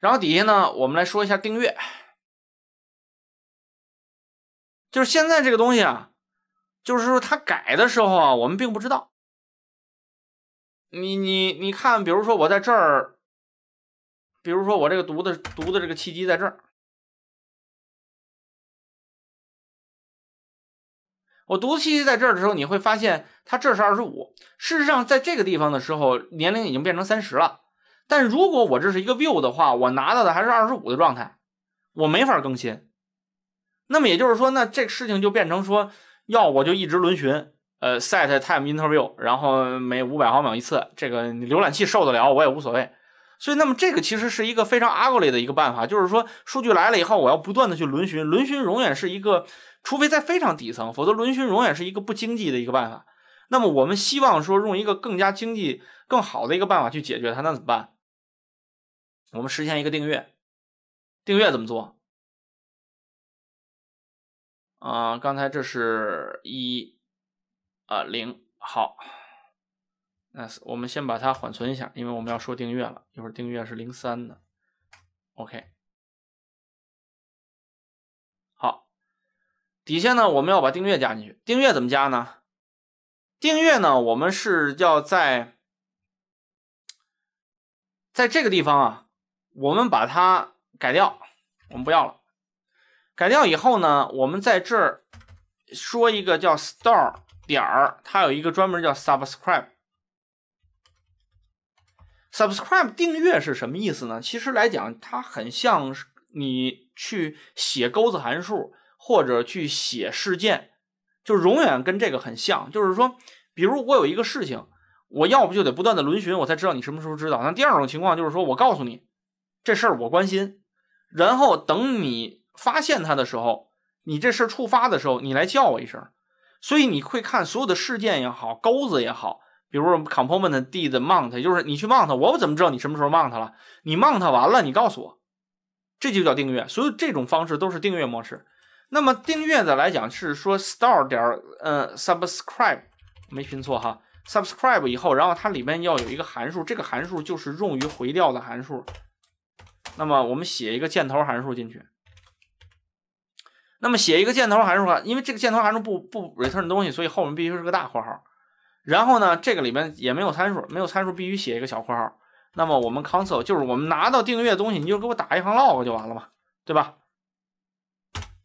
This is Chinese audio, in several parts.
然后底下呢，我们来说一下订阅，就是现在这个东西啊，就是说它改的时候啊，我们并不知道。你你你看，比如说我在这儿，比如说我这个读的读的这个契机在这儿，我读契机在这儿的时候，你会发现它这是二十五，事实上在这个地方的时候，年龄已经变成三十了。但如果我这是一个 view 的话，我拿到的还是二十五的状态，我没法更新。那么也就是说，那这个事情就变成说，要我就一直轮询，呃，set time i n t e r v i e w 然后每五百毫秒一次，这个浏览器受得了，我也无所谓。所以那么这个其实是一个非常 ugly 的一个办法，就是说数据来了以后，我要不断的去轮询，轮询永远是一个，除非在非常底层，否则轮询永远是一个不经济的一个办法。那么我们希望说用一个更加经济、更好的一个办法去解决它，那怎么办？我们实现一个订阅，订阅怎么做？啊，刚才这是一啊零好，那我们先把它缓存一下，因为我们要说订阅了，一会儿订阅是零三的。OK，好，底下呢我们要把订阅加进去，订阅怎么加呢？订阅呢，我们是要在在这个地方啊。我们把它改掉，我们不要了。改掉以后呢，我们在这儿说一个叫 store 点儿，它有一个专门叫 subscribe。subscribe 订阅是什么意思呢？其实来讲，它很像是你去写钩子函数或者去写事件，就永远跟这个很像。就是说，比如我有一个事情，我要不就得不断的轮询，我才知道你什么时候知道。那第二种情况就是说我告诉你。这事儿我关心，然后等你发现它的时候，你这事儿触发的时候，你来叫我一声。所以你会看所有的事件也好，钩子也好，比如说 component did mount，就是你去 mount 它，我怎么知道你什么时候 mount 它了？你 mount 它完了，你告诉我，这就叫订阅。所以这种方式都是订阅模式。那么订阅的来讲是说 s t a r 点点呃 subscribe，没拼错哈，subscribe 以后，然后它里面要有一个函数，这个函数就是用于回调的函数。那么我们写一个箭头函数进去。那么写一个箭头函数啊，因为这个箭头函数不不 return 东西，所以后面必须是个大括号。然后呢，这个里面也没有参数，没有参数必须写一个小括号。那么我们 console 就是我们拿到订阅的东西，你就给我打一行 log 就完了嘛，对吧？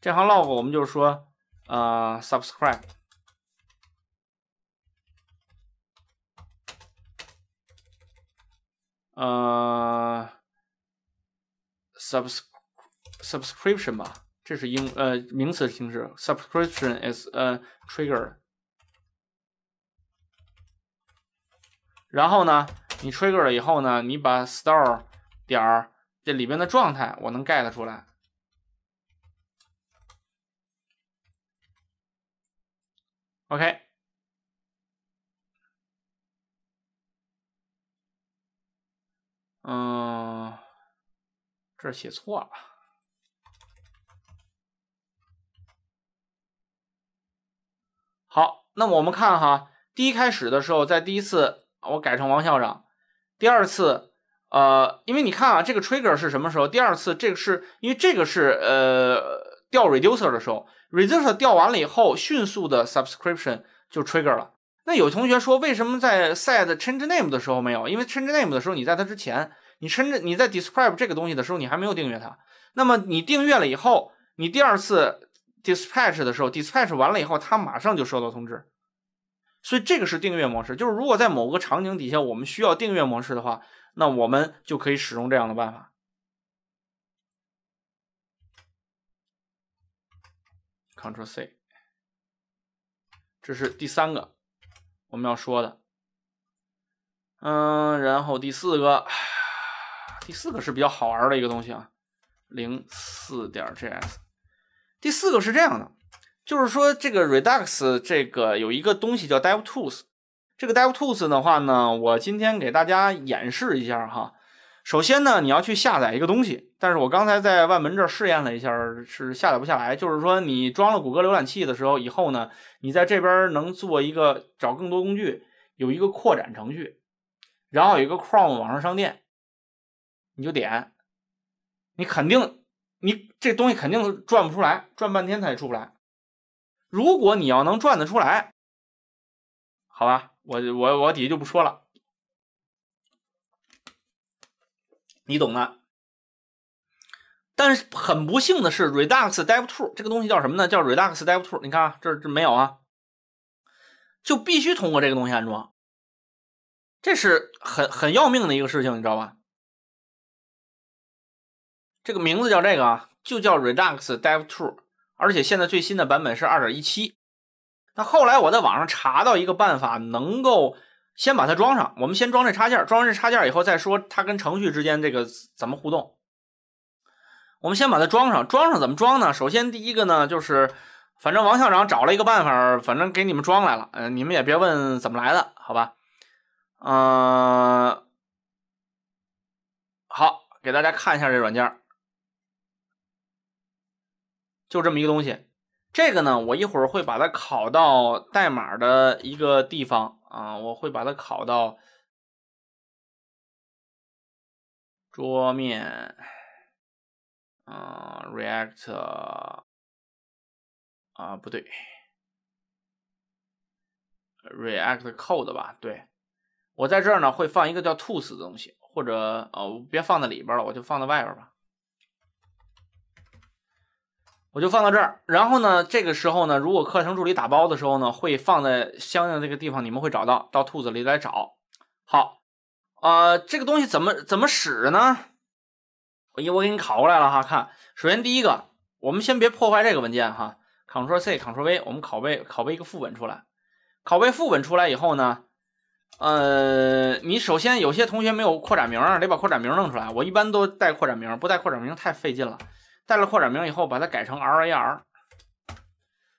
这行 log 我们就是说，呃，subscribe，呃。subs subscription 吧，这是英呃名词形式，subscription is a trigger。然后呢，你 trigger 了以后呢，你把 store 点儿这里边的状态我能 get 出来。OK。嗯。这写错了。好，那么我们看哈，第一开始的时候，在第一次我改成王校长。第二次，呃，因为你看啊，这个 trigger 是什么时候？第二次这个是因为这个是呃调 reducer 的时候，reducer 调完了以后，迅速的 subscription 就 trigger 了。那有同学说，为什么在 set change name 的时候没有？因为 change name 的时候，你在它之前。你甚至你在 describe 这个东西的时候，你还没有订阅它。那么你订阅了以后，你第二次 dispatch 的时候，dispatch 完了以后，它马上就收到通知。所以这个是订阅模式。就是如果在某个场景底下我们需要订阅模式的话，那我们就可以使用这样的办法。c t r l C，这是第三个我们要说的。嗯，然后第四个。第四个是比较好玩的一个东西啊，零四点 JS。第四个是这样的，就是说这个 Redux 这个有一个东西叫 DevTools，这个 DevTools 的话呢，我今天给大家演示一下哈。首先呢，你要去下载一个东西，但是我刚才在万门这儿试验了一下，是下载不下来。就是说你装了谷歌浏览器的时候以后呢，你在这边能做一个找更多工具，有一个扩展程序，然后有一个 Chrome 网上商店。你就点，你肯定，你这东西肯定转不出来，转半天它也出不来。如果你要能转得出来，好吧，我我我底下就不说了，你懂的。但是很不幸的是，Redux d e v t o o l 这个东西叫什么呢？叫 Redux d e v t o o l 你看啊，这这没有啊，就必须通过这个东西安装，这是很很要命的一个事情，你知道吧？这个名字叫这个，就叫 Redux d e v t o 而且现在最新的版本是二点一七。那后来我在网上查到一个办法，能够先把它装上。我们先装这插件，装完这插件以后再说它跟程序之间这个怎么互动。我们先把它装上，装上怎么装呢？首先第一个呢，就是反正王校长找了一个办法，反正给你们装来了。嗯，你们也别问怎么来的，好吧？嗯，好，给大家看一下这软件。就这么一个东西，这个呢，我一会儿会把它拷到代码的一个地方啊，我会把它拷到桌面，啊 r e a c t 啊，不对，React Code 吧，对我在这儿呢会放一个叫 t 兔死的东西，或者呃，别放在里边了，我就放在外边吧。我就放到这儿，然后呢，这个时候呢，如果课程助理打包的时候呢，会放在相应的这个地方，你们会找到，到兔子里来找。好，啊，这个东西怎么怎么使呢？我我给你拷过来了哈，看，首先第一个，我们先别破坏这个文件哈，Ctrl+C，Ctrl+V，我们拷贝拷贝一个副本出来，拷贝副本出来以后呢，呃，你首先有些同学没有扩展名儿，得把扩展名弄出来，我一般都带扩展名，不带扩展名太费劲了。带了扩展名以后，把它改成 rar，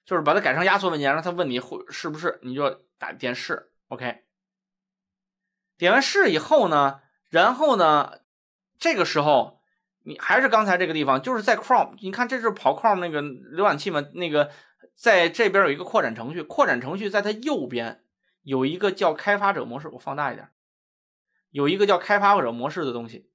就是把它改成压缩文件。然后他问你会是不是，你就打点是。OK，点完是以后呢，然后呢，这个时候你还是刚才这个地方，就是在 Chrome，你看这是跑 Chrome 那个浏览器嘛，那个在这边有一个扩展程序，扩展程序在它右边有一个叫开发者模式，我放大一点，有一个叫开发者模式的东西。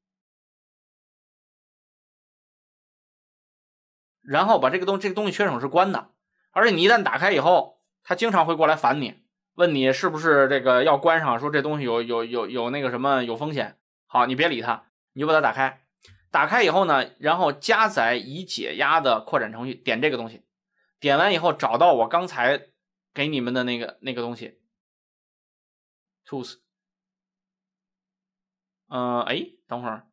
然后把这个东这个东西缺省是关的，而且你一旦打开以后，它经常会过来烦你，问你是不是这个要关上，说这东西有有有有那个什么有风险。好，你别理他，你就把它打开。打开以后呢，然后加载已解压的扩展程序，点这个东西，点完以后找到我刚才给你们的那个那个东西，tools。嗯，哎，等会儿，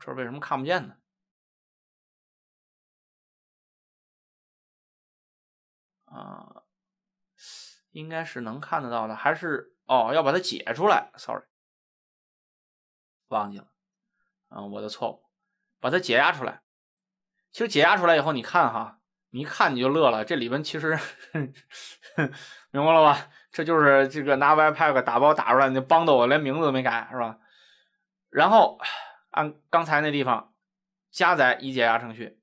这为什么看不见呢？啊，应该是能看得到的，还是哦，要把它解出来。Sorry，忘记了，啊，我的错误，把它解压出来。其实解压出来以后，你看哈，你一看你就乐了，这里边其实 明白了吧？这就是这个拿 w i p p a c k 打包打出来，那帮的我连名字都没改，是吧？然后按刚才那地方加载已解压程序，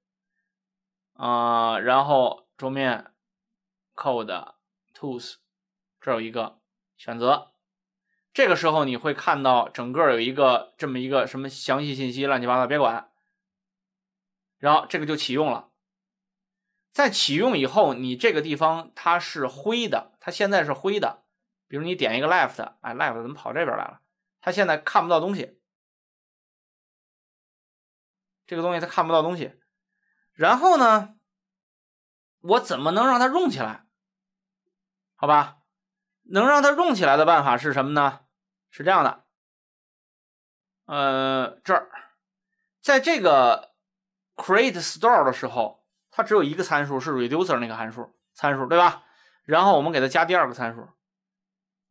啊，然后桌面。Code Tools，这有一个选择。这个时候你会看到整个有一个这么一个什么详细信息，乱七八糟，别管。然后这个就启用了。在启用以后，你这个地方它是灰的，它现在是灰的。比如你点一个 Left，哎，Left 怎么跑这边来了？它现在看不到东西。这个东西它看不到东西。然后呢，我怎么能让它用起来？好吧，能让它用起来的办法是什么呢？是这样的，呃，这儿，在这个 create store 的时候，它只有一个参数是 reducer 那个函数参数，对吧？然后我们给它加第二个参数，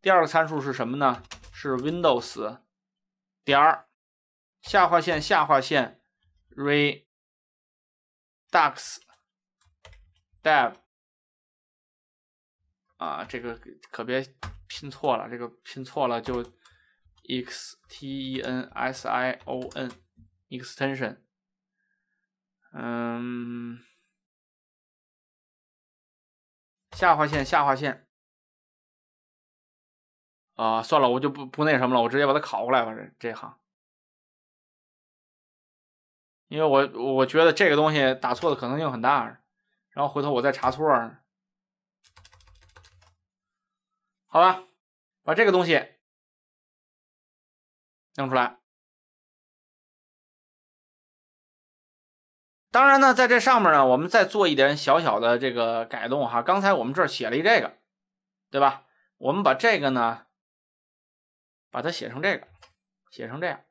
第二个参数是什么呢？是 windows 点下划线下划线 r e d u x dev。啊，这个可别拼错了，这个拼错了就 x t extension，n n s i o e 嗯，下划线，下划线，啊，算了，我就不不那什么了，我直接把它拷过来吧，这这行，因为我我觉得这个东西打错的可能性很大，然后回头我再查错。好吧，把这个东西弄出来。当然呢，在这上面呢，我们再做一点小小的这个改动哈。刚才我们这儿写了一这个，对吧？我们把这个呢，把它写成这个，写成这样。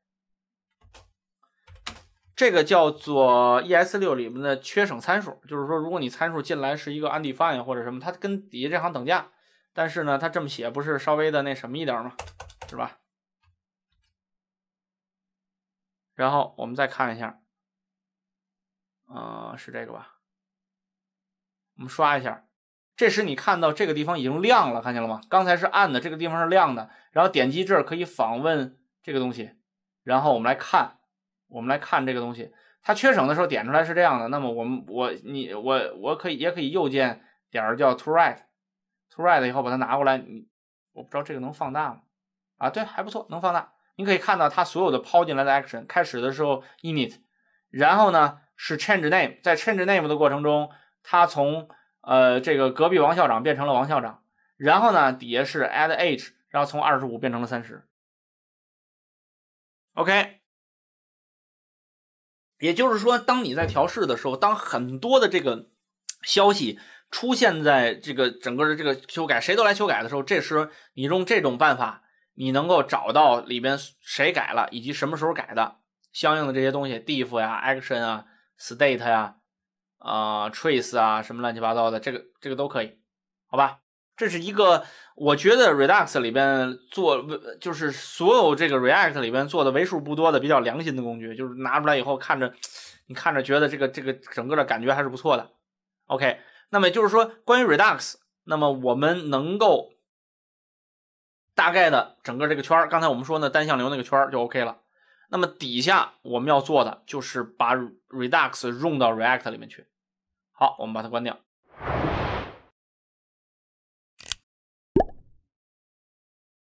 这个叫做 ES 六里面的缺省参数，就是说，如果你参数进来是一个 undefine 或者什么，它跟底下这行等价。但是呢，他这么写不是稍微的那什么一点吗？是吧？然后我们再看一下，嗯，是这个吧？我们刷一下，这时你看到这个地方已经亮了，看见了吗？刚才是暗的，这个地方是亮的。然后点击这儿可以访问这个东西。然后我们来看，我们来看这个东西。它缺省的时候点出来是这样的。那么我们我你我我可以也可以右键点叫 to right。t 来 r 以后把它拿过来，你我不知道这个能放大吗？啊，对，还不错，能放大。你可以看到它所有的抛进来的 Action，开始的时候 Init，然后呢是 ChangeName，在 ChangeName 的过程中，它从呃这个隔壁王校长变成了王校长，然后呢底下是 AddAge，然后从二十五变成了三十。OK，也就是说，当你在调试的时候，当很多的这个消息。出现在这个整个的这个修改，谁都来修改的时候，这时你用这种办法，你能够找到里边谁改了，以及什么时候改的，相应的这些东西，diff 呀，action 啊，state 呀，啊，trace 啊，什么乱七八糟的，这个这个都可以，好吧？这是一个我觉得 Redux 里边做，就是所有这个 React 里边做的为数不多的比较良心的工具，就是拿出来以后看着，你看着觉得这个这个整个的感觉还是不错的。OK。那么也就是说，关于 Redux，那么我们能够大概的整个这个圈儿，刚才我们说呢单向流那个圈儿就 OK 了。那么底下我们要做的就是把 Redux 用到 React 里面去。好，我们把它关掉。